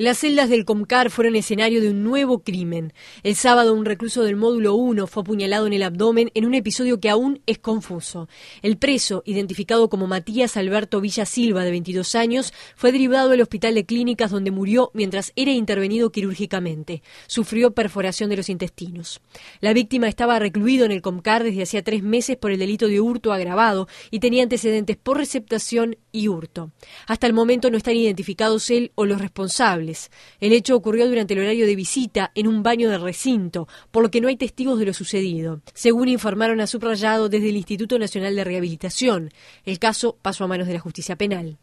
Las celdas del Comcar fueron escenario de un nuevo crimen. El sábado un recluso del módulo 1 fue apuñalado en el abdomen en un episodio que aún es confuso. El preso, identificado como Matías Alberto Villa Silva, de 22 años, fue derivado al hospital de clínicas donde murió mientras era intervenido quirúrgicamente. Sufrió perforación de los intestinos. La víctima estaba recluido en el Comcar desde hacía tres meses por el delito de hurto agravado y tenía antecedentes por receptación y hurto. Hasta el momento no están identificados él o los responsables el hecho ocurrió durante el horario de visita en un baño del recinto, por lo que no hay testigos de lo sucedido, según informaron a subrayado desde el Instituto Nacional de Rehabilitación. El caso pasó a manos de la justicia penal.